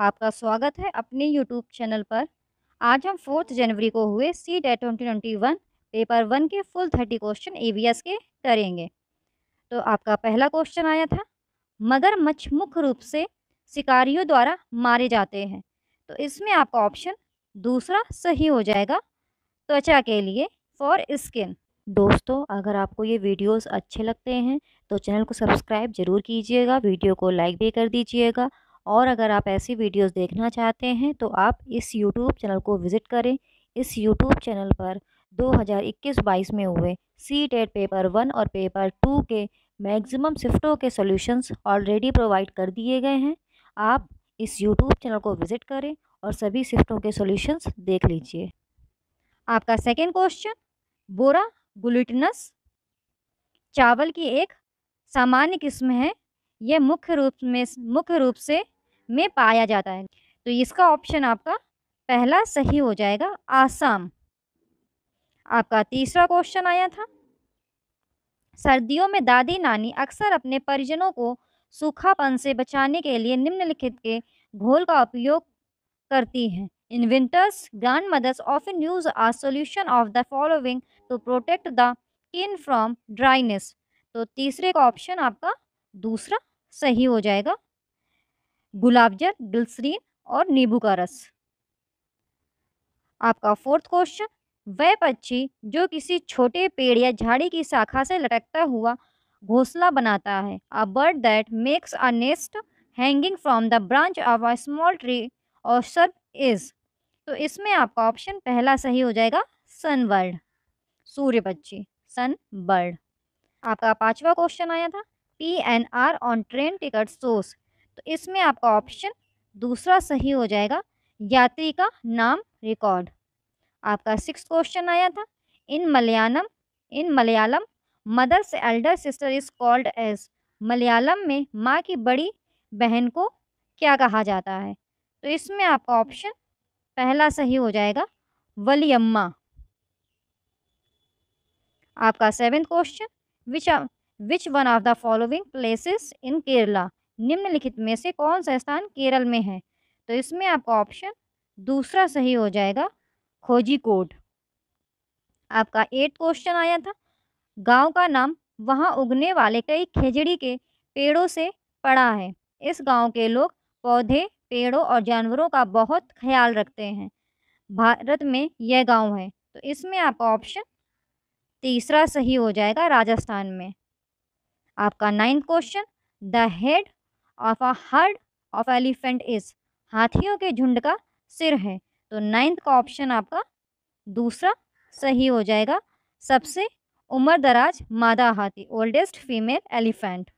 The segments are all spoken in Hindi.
आपका स्वागत है अपने यूट्यूब चैनल पर आज हम फोर्थ जनवरी को हुए C TET twenty twenty one paper one के फुल थर्टी क्वेश्चन ए के करेंगे तो आपका पहला क्वेश्चन आया था मगरमच्छ मुख्य रूप से शिकारियों द्वारा मारे जाते हैं तो इसमें आपका ऑप्शन दूसरा सही हो जाएगा त्वचा के लिए फॉर स्किन दोस्तों अगर आपको ये वीडियोस अच्छे लगते हैं तो चैनल को सब्सक्राइब ज़रूर कीजिएगा वीडियो को लाइक भी कर दीजिएगा और अगर आप ऐसी वीडियोस देखना चाहते हैं तो आप इस यूट्यूब चैनल को विज़िट करें इस यूट्यूब चैनल पर 2021-22 में हुए सी टेट पेपर वन और पेपर टू के मैक्सिमम शिफ्टों के सॉल्यूशंस ऑलरेडी प्रोवाइड कर दिए गए हैं आप इस यूट्यूब चैनल को विज़िट करें और सभी शिफ्टों के सोल्यूशंस देख लीजिए आपका सेकेंड क्वेश्चन बोरा गुलटनस चावल की एक सामान्य किस्म है यह मुख्य रूप में मुख्य रूप से में पाया जाता है तो इसका ऑप्शन आपका पहला सही हो जाएगा आसाम आपका तीसरा क्वेश्चन आया था सर्दियों में दादी नानी अक्सर अपने परिजनों को सूखापन से बचाने के लिए निम्नलिखित के घोल का उपयोग करती हैं in winters grandmothers often use are solution of the following to protect the skin from dryness तो तीसरे का ऑप्शन आपका दूसरा सही हो जाएगा गुलाब जल और नींबू का रस आपका फोर्थ क्वेश्चन वह पक्षी जो किसी छोटे पेड़ या झाड़ी की शाखा से लटकता हुआ घोंसला बनाता है a bird that makes a nest hanging from the branch of a small tree और सर्व इज तो इसमें आपका ऑप्शन पहला सही हो जाएगा सन बर्ड सूर्य पक्षी सन बर्ड आपका पांचवा क्वेश्चन आया था P N R on train ticket source तो इसमें आपका ऑप्शन दूसरा सही हो जाएगा यात्री का नाम रिकॉर्ड आपका सिक्स क्वेश्चन आया था in Malayalam in Malayalam mother से elder sister is called as Malayalam में माँ की बड़ी बहन को क्या कहा जाता है तो इसमें आपका ऑप्शन पहला सही हो जाएगा वलियम्मा आपका seventh question which which one of the following places in Kerala निम्नलिखित में से कौन सा स्थान केरल में है तो इसमें आपका ऑप्शन दूसरा सही हो जाएगा खोजी कोड आपका एट क्वेश्चन आया था गांव का नाम वहां उगने वाले कई खेजड़ी के पेड़ों से पड़ा है इस गांव के लोग पौधे पेड़ों और जानवरों का बहुत ख्याल रखते हैं भारत में यह गांव है तो इसमें आपका ऑप्शन तीसरा सही हो जाएगा राजस्थान में आपका ninth question the head of a herd of elephant is हाथियों के झुंड का सिर है तो नाइन्थ का ऑप्शन आपका दूसरा सही हो जाएगा सबसे उम्र दराज मादा हाथी ओल्डेस्ट फीमेल एलिफेंट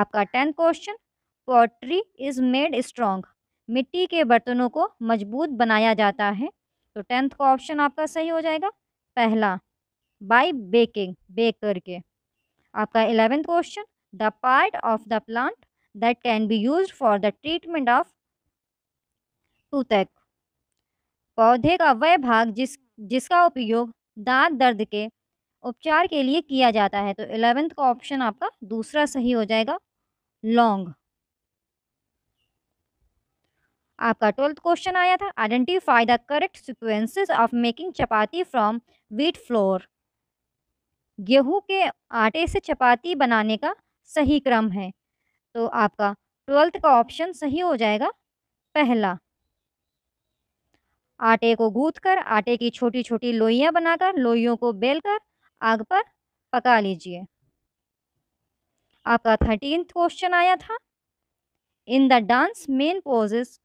आपका tenth question pottery is made strong मिट्टी के बर्तनों को मजबूत बनाया जाता है तो टेंथ का ऑप्शन आपका सही हो जाएगा पहला बाय बेकिंग बेक करके आपका eleventh question the part of the plant that can be used for the treatment of toothache. पौधे का वह भाग जिस जिसका उपयोग दांत दर्द के उपचार के लिए किया जाता है तो एलेवेंथ का ऑप्शन आपका दूसरा सही हो जाएगा लॉन्ग आपका ट्वेल्थ क्वेश्चन आया था identify the correct sequences of making chapati from wheat flour गेहूं के आटे से चपाती बनाने का सही क्रम है तो आपका ट्वेल्थ का ऑप्शन सही हो जाएगा पहला आटे को गूथ कर आटे की छोटी छोटी लोइयां बनाकर लोइयों को बेलकर आग पर पका लीजिए आपका थर्टीन क्वेश्चन आया था in the dance main poses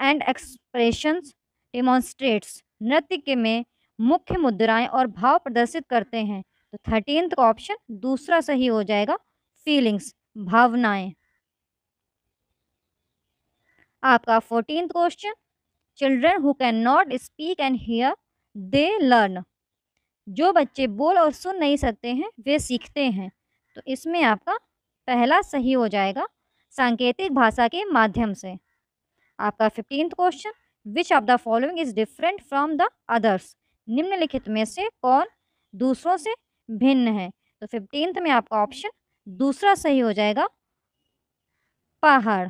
and expressions demonstrates नृत्य के में मुख्य मुद्राएं और भाव प्रदर्शित करते हैं तो थर्टीन का ऑप्शन दूसरा सही हो जाएगा फीलिंग्स भावनाएं आपका fourteen question children who can not speak and hear they learn जो बच्चे बोल और सुन नहीं सकते हैं वे सीखते हैं तो इसमें आपका पहला सही हो जाएगा सांकेतिक भाषा के माध्यम से आपका fifteen question which of the following is different from the others निम्नलिखित में से कौन दूसरों से भिन्न है तो फिफ्टींथ में आपका ऑप्शन दूसरा सही हो जाएगा पहाड़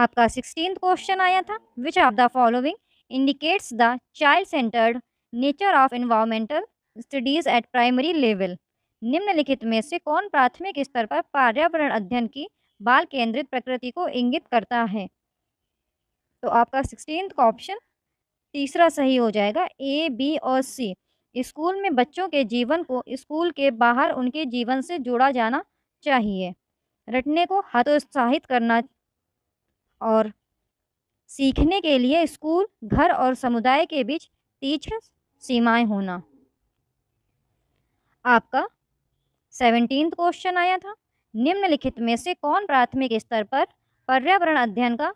आपका सिक्सटीन क्वेश्चन आया था which of the following indicates the child centred nature of environmental studies at primary level निम्नलिखित में से कौन प्राथमिक स्तर पर पर्यावरण अध्ययन की बाल केंद्रित प्रकृति को इंगित करता है तो आपका सिक्सटीन का ऑप्शन तीसरा सही हो जाएगा ए बी और सी स्कूल में बच्चों के जीवन को स्कूल के बाहर उनके जीवन से जोड़ा जाना चाहिए रटने को हतोत्साहित करना और सीखने के लिए स्कूल घर और समुदाय के बीच तीक्ष्ण सीमाएं होना आपका सेवनटीन क्वेश्चन आया था निम्नलिखित में से कौन प्राथमिक स्तर पर पर्यावरण अध्ययन का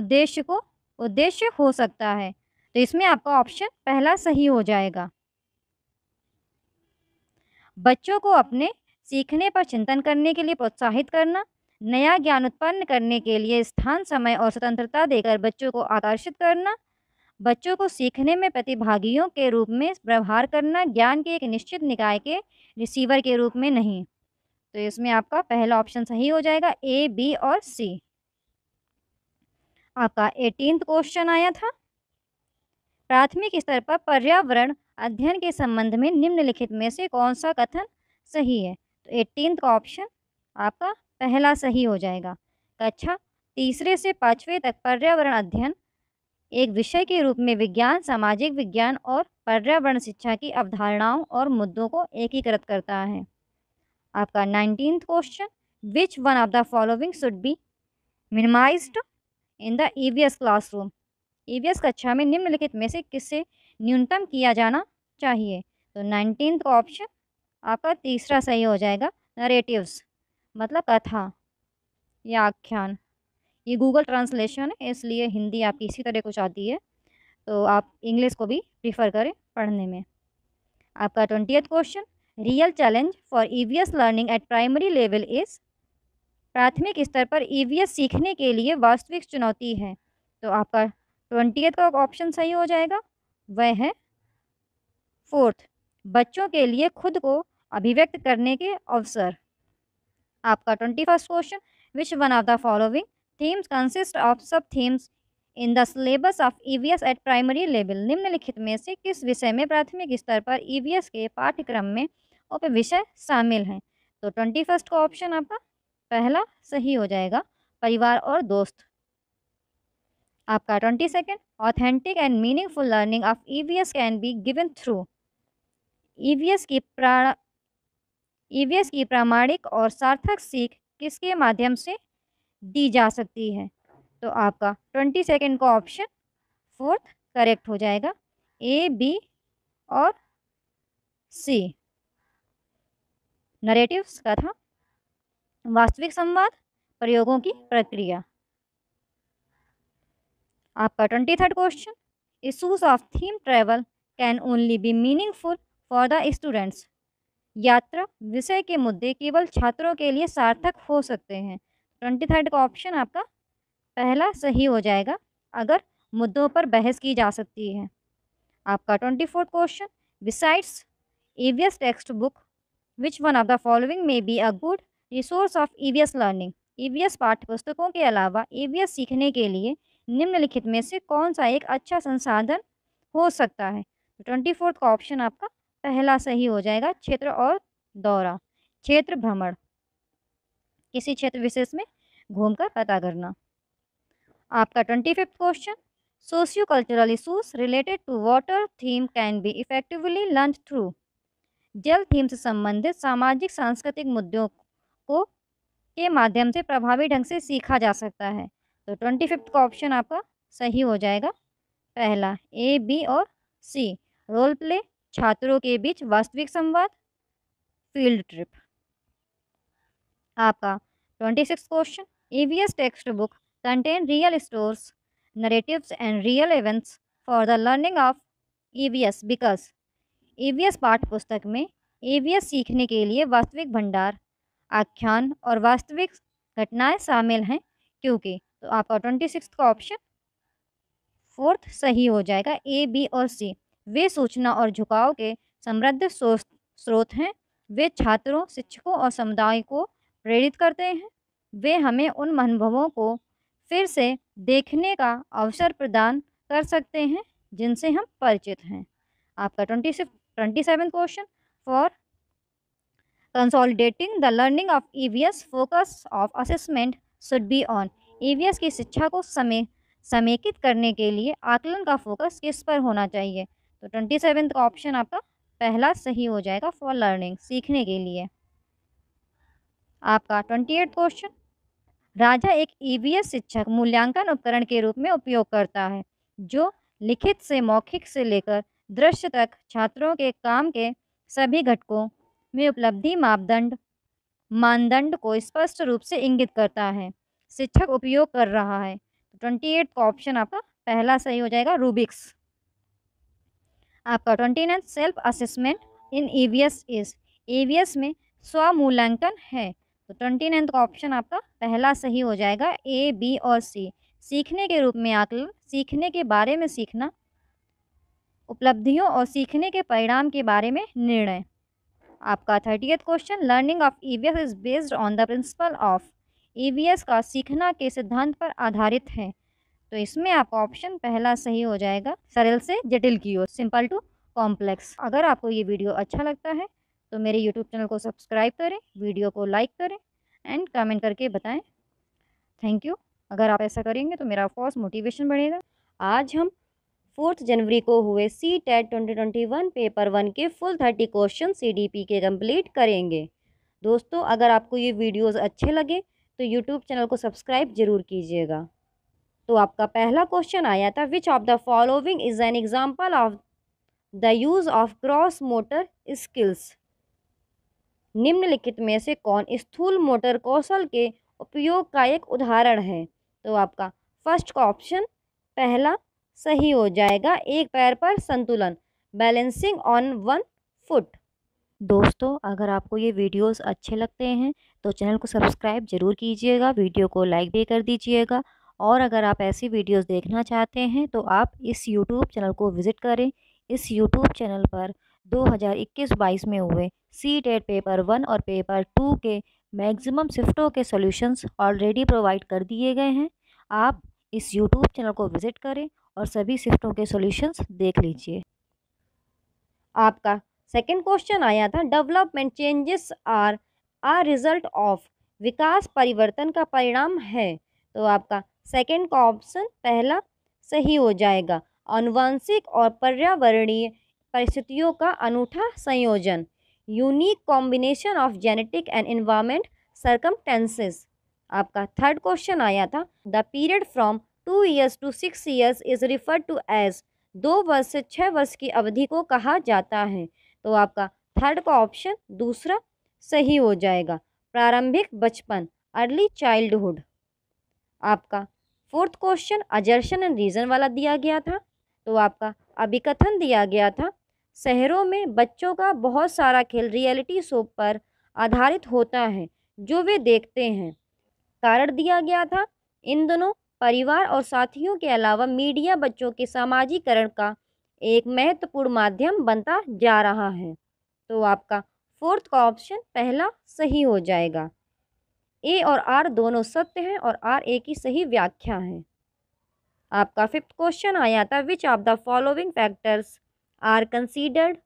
उद्देश्य को उद्देश्य हो सकता है तो इसमें आपका ऑप्शन पहला सही हो जाएगा बच्चों को अपने सीखने पर चिंतन करने के लिए प्रोत्साहित करना नया ज्ञान उत्पन्न करने के लिए स्थान समय और स्वतंत्रता देकर बच्चों को आकर्षित करना बच्चों को सीखने में प्रतिभागियों के रूप में व्यवहार करना ज्ञान के एक निश्चित निकाय के रिसीवर के रूप में नहीं तो इसमें आपका पहला ऑप्शन सही हो जाएगा ए बी और सी आपका एटीनथ क्वेश्चन आया था प्राथमिक स्तर पर पर्यावरण अध्ययन के संबंध में निम्नलिखित में से कौन सा कथन सही है तो एट्टीन का ऑप्शन आपका पहला सही हो जाएगा कक्षा तीसरे से पाँचवें तक पर्यावरण अध्ययन एक विषय के रूप में विज्ञान सामाजिक विज्ञान और पर्यावरण शिक्षा की अवधारणाओं और मुद्दों को एकीकृत करता है आपका nineteen question which one of the following should be minimised in the EVS classroom EVS कक्षा में निम्नलिखित में से किससे न्यूनतम किया जाना चाहिए तो नाइनटीन का ऑप्शन आपका तीसरा सही हो जाएगा नरेटिवस मतलब कथा या आख्यान ये गूगल ट्रांसलेशन है इसलिए हिंदी आपकी इसी तरह कुछ आती है तो आप इंग्लिश को भी प्रीफर करें पढ़ने में आपका twenty question real challenge for e learning at primary level is प्राथमिक स्तर पर ई सीखने के लिए वास्तविक चुनौती है तो आपका ट्वेंटियथ का तो ऑप्शन सही हो जाएगा वह है फोर्थ बच्चों के लिए खुद को अभिव्यक्त करने के अवसर आपका twenty first question which one of the following themes consist of sub themes in the syllabus of EVS at primary level निम्नलिखित में से किस विषय में प्राथमिक स्तर पर ईवीएस e के पाठ्यक्रम में उप विषय शामिल हैं तो ट्वेंटी फर्स्ट का ऑप्शन आपका पहला सही हो जाएगा परिवार और दोस्त आपका twenty second authentic and meaningful learning of E V S can be given through E V S की प्रा ई वी एस की प्रामाणिक और सार्थक सीख किसके माध्यम से दी जा सकती है तो आपका ट्वेंटी सेकेंड का ऑप्शन फोर्थ करेक्ट हो जाएगा ए बी और सी नरेटिव्स कथा वास्तविक संवाद प्रयोगों की प्रक्रिया आपका twenty third question issues of theme travel can only be meaningful for the students यात्रा विषय के मुद्दे केवल छात्रों के लिए सार्थक हो सकते हैं ट्वेंटी थर्ड का ऑप्शन आपका पहला सही हो जाएगा अगर मुद्दों पर बहस की जा सकती है आपका twenty fourth question besides EVS textbook which one of the following may be a good resource of EVS learning EVS पुस्तकों के अलावा ईवीएस सीखने के लिए निम्नलिखित में से कौन सा एक अच्छा संसाधन हो सकता है तो ट्वेंटी फोर्थ का ऑप्शन आपका पहला सही हो जाएगा क्षेत्र और दौरा क्षेत्र भ्रमण किसी क्षेत्र विशेष में घूमकर पता करना आपका twenty fifth question socio cultural issues related to water theme can be effectively learn through जल थीम से संबंधित सामाजिक सांस्कृतिक मुद्दों को के माध्यम से प्रभावी ढंग से सीखा जा सकता है तो ट्वेंटी फिफ्थ का ऑप्शन आपका सही हो जाएगा पहला ए बी और सी रोल प्ले छात्रों के बीच वास्तविक संवाद फील्ड ट्रिप आपका twenty six question EVS textbook contain real stories narrative and real events for the learning of E V S because E V S पाठ पुस्तक में ई वी एस सीखने के लिए वास्तविक भंडार आख्यान और वास्तविक घटनाएं शामिल हैं क्योंकि तो आपका ट्वेंटी सिक्स का ऑप्शन फोर्थ सही हो जाएगा ए बी और सी वे सूचना और झुकाव के समृद्ध स्रोत हैं वे छात्रों शिक्षकों और समुदाय को प्रेरित करते हैं वे हमें उन अनुभवों को फिर से देखने का अवसर प्रदान कर सकते हैं जिनसे हम परिचित हैं आपका twenty twenty seven question for the learning of E V S focus of assessment should be on EVS की शिक्षा को समे समेकित करने के लिए आकलन का फोकस किस पर होना चाहिए तो ट्वेंटी सेवेंथ का ऑप्शन आपका पहला सही हो जाएगा फॉर लर्निंग सीखने के लिए आपका ट्वेंटी एट क्वेश्चन राजा एक ईवीएस शिक्षक मूल्यांकन उपकरण के रूप में उपयोग करता है जो लिखित से मौखिक से लेकर दृश्य तक छात्रों के काम के सभी घटकों में उपलब्धि मापदंड मानदंड को स्पष्ट रूप से इंगित करता है शिक्षक उपयोग कर रहा है तो ट्वेंटी एट का ऑप्शन आपका पहला सही हो जाएगा रूबिक्स आपका twenty nine self assessment in EVS is EVS में स्वमूल्यांकन है तो ट्वेंटी नाइन्थ का ऑप्शन आपका पहला सही हो जाएगा ए बी और सी सीखने के रूप में आकलन सीखने के बारे में सीखना उपलब्धियों और सीखने के परिणाम के बारे में निर्णय आपका thirty question learning of EVS is based on the principle of EVS का सीखना के सिद्धांत पर आधारित है तो इसमें आपका ऑप्शन पहला सही हो जाएगा सरल से जटिल की ओर सिंपल टू कॉम्प्लेक्स अगर आपको ये वीडियो अच्छा लगता है तो मेरे यूट्यूब चैनल को सब्सक्राइब करें वीडियो को लाइक करें एंड कमेंट करके बताएं थैंक यू अगर आप ऐसा करेंगे तो मेरा फॉर्स मोटिवेशन बढ़ेगा आज हम फोर्थ जनवरी को हुए C TET twenty twenty one paper one के full thirty question C D P के कंप्लीट करेंगे दोस्तों अगर आपको ये वीडियोस अच्छे लगे तो यूट्यूब चैनल को सब्सक्राइब जरूर कीजिएगा तो आपका पहला क्वेश्चन आया था which of the following is an example of the use of gross motor skills निम्नलिखित में से कौन स्थूल मोटर कौशल के उपयोग का एक उदाहरण है तो आपका फर्स्ट का ऑप्शन पहला सही हो जाएगा एक पैर पर संतुलन बैलेंसिंग ऑन वन फुट दोस्तों अगर आपको ये वीडियोस अच्छे लगते हैं तो चैनल को सब्सक्राइब ज़रूर कीजिएगा वीडियो को लाइक भी कर दीजिएगा और अगर आप ऐसी वीडियोस देखना चाहते हैं तो आप इस यूट्यूब चैनल को विज़िट करें इस यूट्यूब चैनल पर 2021-22 में हुए सी डेट पेपर वन और पेपर टू के मैक्सिमम शिफ्टों के सोल्यूशंस ऑलरेडी प्रोवाइड कर दिए गए हैं आप इस यूट्यूब चैनल को विज़िट करें और सभी शिफ्टों के सोल्यूशंस देख लीजिए आपका सेकेंड क्वेश्चन आया था development changes are a result of विकास परिवर्तन का परिणाम है तो आपका सेकेंड का ऑप्शन पहला सही हो जाएगा अनुवांशिक और पर्यावरणीय परिस्थितियों का अनूठा संयोजन unique combination of genetic and environment circumstances आपका थर्ड क्वेश्चन आया था the period from two years to six years is referred to as दो वर्ष से छः वर्ष की अवधि को कहा जाता है तो आपका थर्ड का ऑप्शन दूसरा सही हो जाएगा प्रारंभिक बचपन अर्ली चाइल्डहुड आपका fourth question assertion and reason वाला दिया गया था तो आपका अभिकथन दिया गया था शहरों में बच्चों का बहुत सारा खेल रियलिटी शो पर आधारित होता है जो वे देखते हैं कारण दिया गया था इन दोनों परिवार और साथियों के अलावा मीडिया बच्चों के सामाजिकरण का एक महत्वपूर्ण माध्यम बनता जा रहा है तो आपका फोर्थ का ऑप्शन पहला सही हो जाएगा ए और आर दोनों सत्य हैं और आर ए की सही व्याख्या है आपका फिफ्थ क्वेश्चन आया था which of the following factors are considered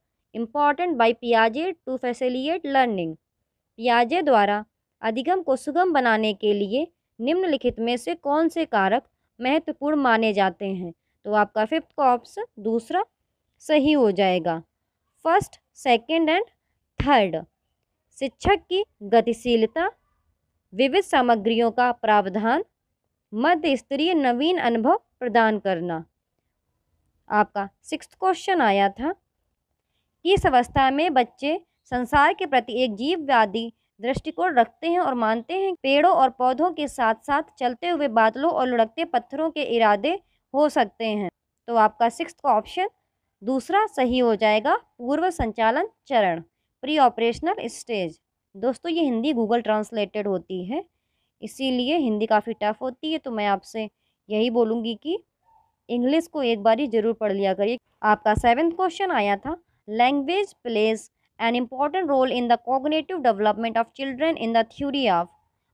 important bye पियाजे to फैसिलिएट learning पियाजे द्वारा अधिगम को सुगम बनाने के लिए निम्नलिखित में से कौन से कारक महत्वपूर्ण माने जाते हैं तो आपका फिफ्थ का ऑप्शन दूसरा सही हो जाएगा फर्स्ट सेकंड एंड थर्ड शिक्षक की गतिशीलता विविध सामग्रियों का प्रावधान मध्य स्तरीय नवीन अनुभव प्रदान करना आपका सिक्स क्वेश्चन आया था किस अवस्था में बच्चे संसार के प्रति एक जीववादी दृष्टिकोण रखते हैं और मानते हैं पेड़ों और पौधों के साथ साथ चलते हुए बादलों और लुढ़कते पत्थरों के इरादे हो सकते हैं तो आपका सिक्स ऑप्शन दूसरा सही हो जाएगा पूर्व संचालन चरण प्री ऑपरेशनल स्टेज दोस्तों ये हिंदी गूगल ट्रांसलेटेड होती है इसीलिए हिंदी काफ़ी टफ होती है तो मैं आपसे यही बोलूँगी कि इंग्लिश को एक बार ही जरूर पढ़ लिया करिए आपका सेवेंथ क्वेश्चन आया था language plays an important role in the cognitive development of children in the theory of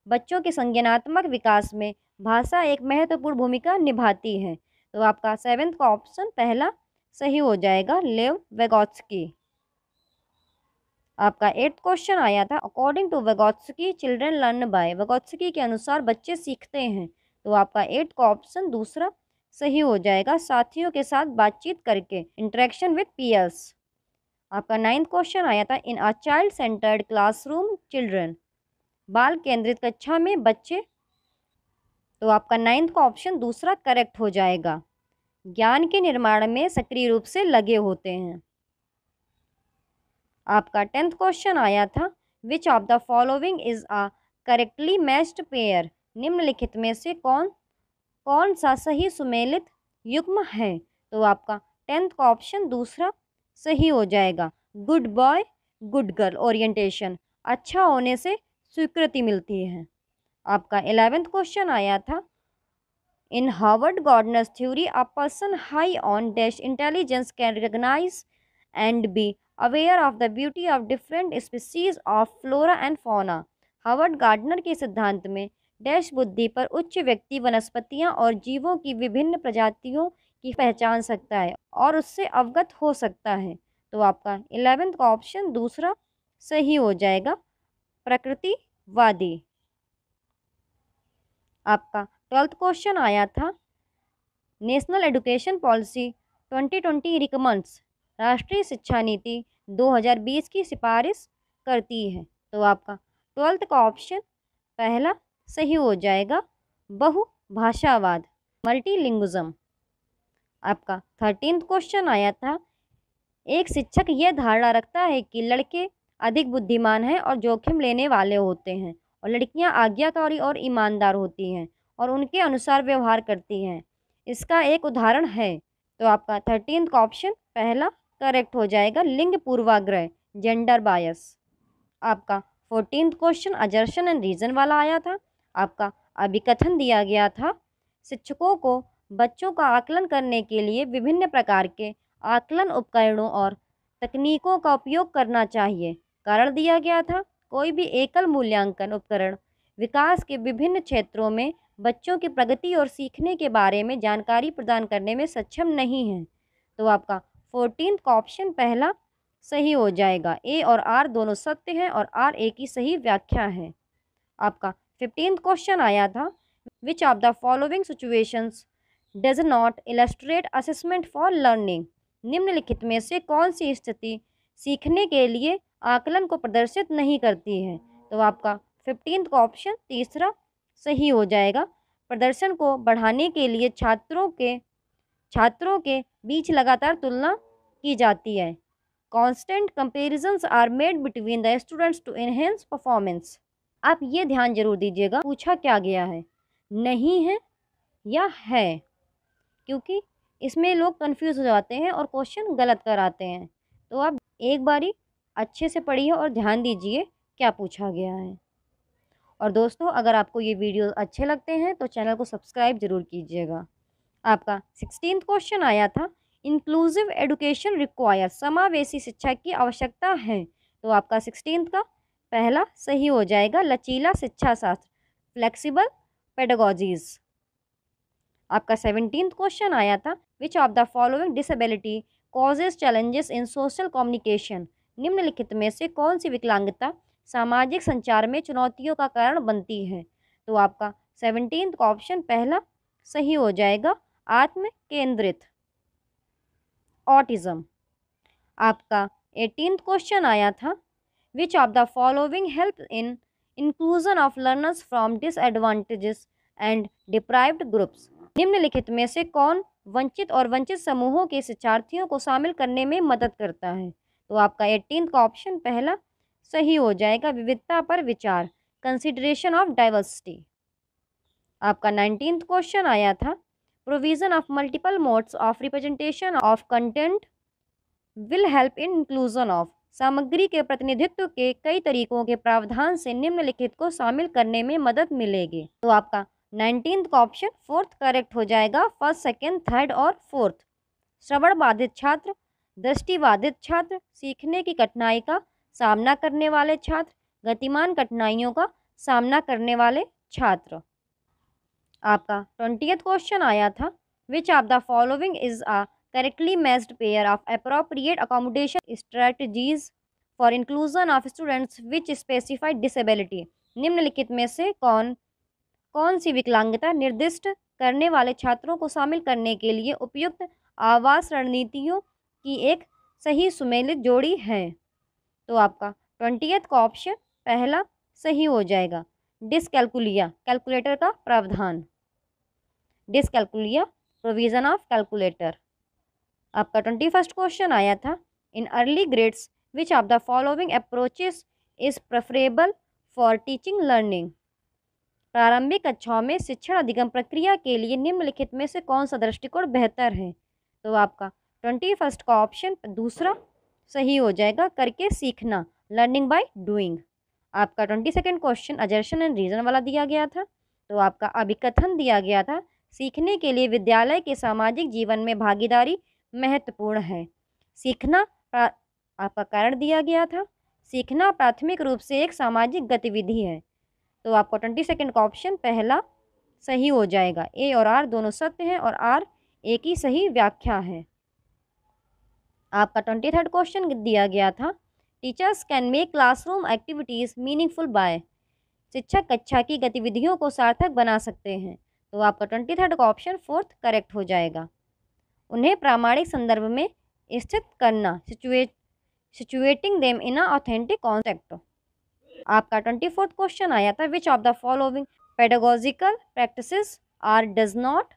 बच्चों के संज्ञानात्मक विकास में भाषा एक महत्वपूर्ण भूमिका निभाती है तो आपका सेवेंथ का ऑप्शन पहला सही हो जाएगा लेव वेगोत्सकी आपका एट्थ क्वेश्चन आया था according to Vygotsky children learn by Vygotsky के अनुसार बच्चे सीखते हैं तो आपका एट्थ का ऑप्शन दूसरा सही हो जाएगा साथियों के साथ बातचीत करके इंट्रैक्शन विथ पीयर्स आपका नाइन्थ क्वेश्चन आया था in a child centered classroom children बाल केंद्रित कक्षा में बच्चे तो आपका नाइन्थ का ऑप्शन दूसरा करेक्ट हो जाएगा ज्ञान के निर्माण में सक्रिय रूप से लगे होते हैं आपका टेंथ क्वेश्चन आया था which of the following is a correctly matched pair निम्नलिखित में से कौन कौन सा सही सुमेलित युग्म है तो आपका टेंथ का ऑप्शन दूसरा सही हो जाएगा good boy good girl orientation अच्छा होने से स्वीकृति मिलती है आपका एलेवेंथ क्वेश्चन आया था in Harvard Gardner's theory a person high on dash intelligence can recognize and be aware of the beauty of different species of flora and fauna Harvard Gardner के सिद्धांत में डैश बुद्धि पर उच्च व्यक्ति वनस्पतियाँ और जीवों की विभिन्न प्रजातियों की पहचान सकता है और उससे अवगत हो सकता है तो आपका इलेवेंथ का ऑप्शन दूसरा सही हो जाएगा प्रकृतिवादी आपका ट्वेल्थ क्वेश्चन आया था नेशनल एजुकेशन पॉलिसी 2020 रिकमेंड्स राष्ट्रीय शिक्षा नीति 2020 की सिफारिश करती है तो आपका ट्वेल्थ का ऑप्शन पहला सही हो जाएगा बहुभाषावाद मल्टीलिंगुज़म आपका थर्टीन क्वेश्चन आया था एक शिक्षक यह धारणा रखता है कि लड़के अधिक बुद्धिमान हैं और जोखिम लेने वाले होते हैं और लड़कियां आज्ञाकारी और ईमानदार होती हैं और उनके अनुसार व्यवहार करती हैं इसका एक उदाहरण है तो आपका थर्टीन का ऑप्शन पहला करेक्ट हो जाएगा लिंग पूर्वाग्रह जेंडर बायस आपका fourteen question assertion and reason वाला आया था आपका अभिकथन दिया गया था शिक्षकों को बच्चों का आकलन करने के लिए विभिन्न प्रकार के आकलन उपकरणों और तकनीकों का उपयोग करना चाहिए कारण दिया गया था कोई भी एकल मूल्यांकन उपकरण विकास के विभिन्न क्षेत्रों में बच्चों की प्रगति और सीखने के बारे में जानकारी प्रदान करने में सक्षम नहीं है तो आपका फोर्टीन का ऑप्शन पहला सही हो जाएगा ए और आर दोनों सत्य हैं और आर ए की सही व्याख्या है आपका फिफ्टीन क्वेश्चन आया था which of the following situations does not illustrate assessment for learning निम्नलिखित में से कौन सी स्थिति सीखने के लिए आकलन को प्रदर्शित नहीं करती है तो आपका फिफ्टीन का ऑप्शन तीसरा सही हो जाएगा प्रदर्शन को बढ़ाने के लिए छात्रों के छात्रों के बीच लगातार तुलना की जाती है constant comparisons are made between the students to enhance performance आप ये ध्यान जरूर दीजिएगा पूछा क्या गया है नहीं है या है क्योंकि इसमें लोग कंफ्यूज हो जाते हैं और क्वेश्चन गलत कराते हैं तो आप एक बारी अच्छे से पढ़िए और ध्यान दीजिए क्या पूछा गया है और दोस्तों अगर आपको ये वीडियो अच्छे लगते हैं तो चैनल को सब्सक्राइब ज़रूर कीजिएगा आपका सिक्सटीन क्वेश्चन आया था इंक्लूसिव एडुकेशन रिक्वायर समावेशी शिक्षा की आवश्यकता है तो आपका सिक्सटीन का पहला सही हो जाएगा लचीला शिक्षा शास्त्र फ्लेक्सिबल पेडागॉजीज आपका सेवनटीन क्वेश्चन आया था which of the following disability causes challenges in social communication निम्नलिखित में से कौन सी विकलांगता सामाजिक संचार में चुनौतियों का कारण बनती है तो आपका सेवनटीन का ऑप्शन पहला सही हो जाएगा आत्म केंद्रित ऑटिज्म आपका एटीन क्वेश्चन आया था which of the following help in inclusion of learners from disadvantages and deprived groups निम्नलिखित में से कौन वंचित और वंचित समूहों के शिक्षार्थियों को शामिल करने में मदद करता है तो आपका एटीन का ऑप्शन पहला सही हो जाएगा विविधता पर विचार कंसिडरेशन ऑफ डाइवर्सिटी आपका नाइनटीन क्वेश्चन आया था provision of multiple modes of representation of content will help in inclusion of सामग्री के प्रतिनिधित्व के कई तरीकों के प्रावधान से निम्नलिखित को शामिल करने में मदद मिलेगी तो आपका नाइनटीन का ऑप्शन फोर्थ करेक्ट हो जाएगा फर्स्ट सेकेंड थर्ड और फोर्थ श्रवण बाधित छात्र दृष्टिवादित छात्र सीखने की कठिनाई का सामना करने वाले छात्र गतिमान कठिनाइयों का सामना करने वाले छात्र आपका ट्वेंटियथ क्वेश्चन आया था which of the following is a correctly matched pair of appropriate accommodation strategies for inclusion of students which specified disability निम्नलिखित में से कौन कौन सी विकलांगता निर्दिष्ट करने वाले छात्रों को शामिल करने के लिए उपयुक्त आवास रणनीतियों की एक सही सुमेलित जोड़ी है तो आपका ट्वेंटियथ का ऑप्शन पहला सही हो जाएगा डिसकैलकुलिया कैलकुलेटर का प्रावधान डिसकैलकुलिया प्रोविज़न ऑफ कैलकुलेटर आपका ट्वेंटी फर्स्ट क्वेश्चन आया था in early grades which of the following approaches is preferable for teaching learning प्रारंभिक कक्षाओं में शिक्षण अधिगम प्रक्रिया के लिए निम्नलिखित में से कौन सा दृष्टिकोण बेहतर है तो आपका ट्वेंटी फर्स्ट का ऑप्शन दूसरा सही हो जाएगा करके सीखना लर्निंग बाय डूइंग आपका twenty second question assertion and reason वाला दिया गया था तो आपका अभिकथन दिया गया था सीखने के लिए विद्यालय के सामाजिक जीवन में भागीदारी महत्वपूर्ण है सीखना आपका कारण दिया गया था सीखना प्राथमिक रूप से एक सामाजिक गतिविधि है तो आपका ट्वेंटी सेकेंड का ऑप्शन पहला सही हो जाएगा ए और आर दोनों सत्य हैं और आर एक ही सही व्याख्या है आपका ट्वेंटी थर्ड क्वेश्चन दिया गया था teachers can make classroom activities meaningful by शिक्षक कक्षा की गतिविधियों को सार्थक बना सकते हैं तो आपका ट्वेंटी थर्ड का ऑप्शन फोर्थ करेक्ट हो जाएगा उन्हें प्रामाणिक संदर्भ में स्थित करना situate situating them in authentic concept आपका ट्वेंटी फोर्थ क्वेश्चन आया था which of the following pedagogical practice are does not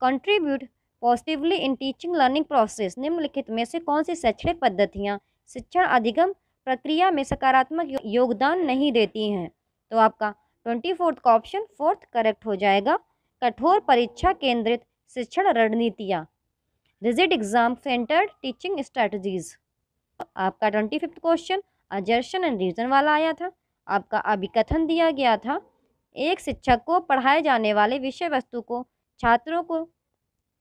contribute positively in teaching learning process निम्नलिखित में से कौन सी शैक्षणिक पद्धतियाँ शिक्षण अधिगम प्रक्रिया में सकारात्मक योगदान नहीं देती हैं तो आपका ट्वेंटी फोर्थ का ऑप्शन फोर्थ करेक्ट हो जाएगा कठोर परीक्षा केंद्रित शिक्षण रणनीतियाँ rigid exam centered teaching strategies आपका twenty fifth question assertion and reason वाला आया था आपका अभिकथन दिया गया था एक शिक्षक को पढ़ाए जाने वाले विषय वस्तु को छात्रों को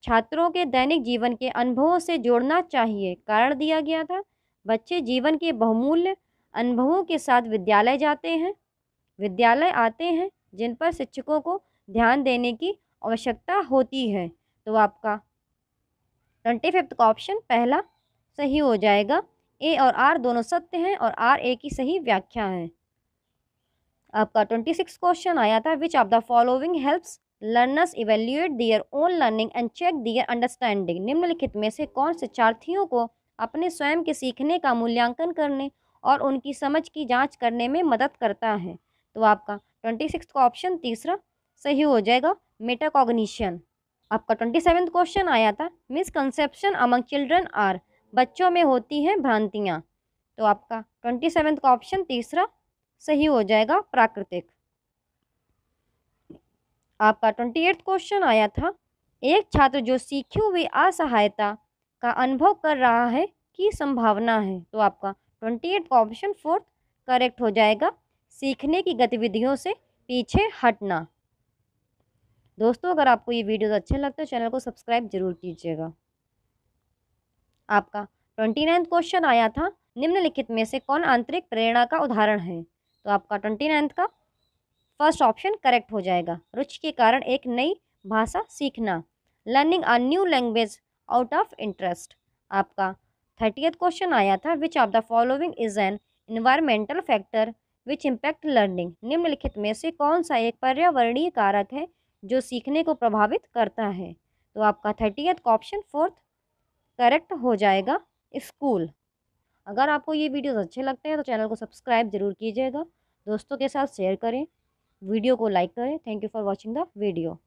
छात्रों के दैनिक जीवन के अनुभवों से जोड़ना चाहिए कारण दिया गया था बच्चे जीवन के बहुमूल्य अनुभवों के साथ विद्यालय जाते हैं विद्यालय आते हैं जिन पर शिक्षकों को ध्यान देने की आवश्यकता होती है तो आपका ट्वेंटी फिफ्थ का ऑप्शन पहला सही हो जाएगा ए और आर दोनों सत्य हैं और आर ए की सही व्याख्या है आपका ट्वेंटी सिक्स क्वेश्चन आया था which of the following helps learners evaluate their own learning and check their understanding निम्नलिखित में से कौन से शिक्षार्थियों को अपने स्वयं के सीखने का मूल्यांकन करने और उनकी समझ की जांच करने में मदद करता है तो आपका ट्वेंटी सिक्स का ऑप्शन तीसरा सही हो जाएगा मेटाकॉग्निशन आपका ट्वेंटी सेवन्थ क्वेश्चन आया था मिसकंसेप्शन अमंग चिल्ड्रन आर बच्चों में होती हैं भ्रांतियाँ तो आपका ट्वेंटी सेवन्थ का ऑप्शन तीसरा सही हो जाएगा प्राकृतिक आपका ट्वेंटी एट क्वेश्चन आया था एक छात्र जो सीखी हुई असहायता का अनुभव कर रहा है की संभावना है तो आपका ट्वेंटी एट का ऑप्शन फोर्थ करेक्ट हो जाएगा सीखने की गतिविधियों से पीछे हटना दोस्तों अगर आपको ये वीडियोस अच्छे लगते हैं चैनल को सब्सक्राइब जरूर कीजिएगा आपका ट्वेंटी नाइन्थ क्वेश्चन आया था निम्नलिखित में से कौन आंतरिक प्रेरणा का उदाहरण है तो आपका ट्वेंटी नाइन्थ का फर्स्ट ऑप्शन करेक्ट हो जाएगा रुचि के कारण एक नई भाषा सीखना learning a new language out of interest आपका थर्टियथ क्वेश्चन आया था which of the following is an environmental factor which impact learning निम्नलिखित में से कौन सा एक पर्यावरणीय कारक है जो सीखने को प्रभावित करता है तो आपका थर्टियथ ऑप्शन फोर्थ करेक्ट हो जाएगा स्कूल अगर आपको ये वीडियोस अच्छे लगते हैं तो चैनल को सब्सक्राइब ज़रूर कीजिएगा दोस्तों के साथ शेयर करें वीडियो को लाइक करें thank you for watching the video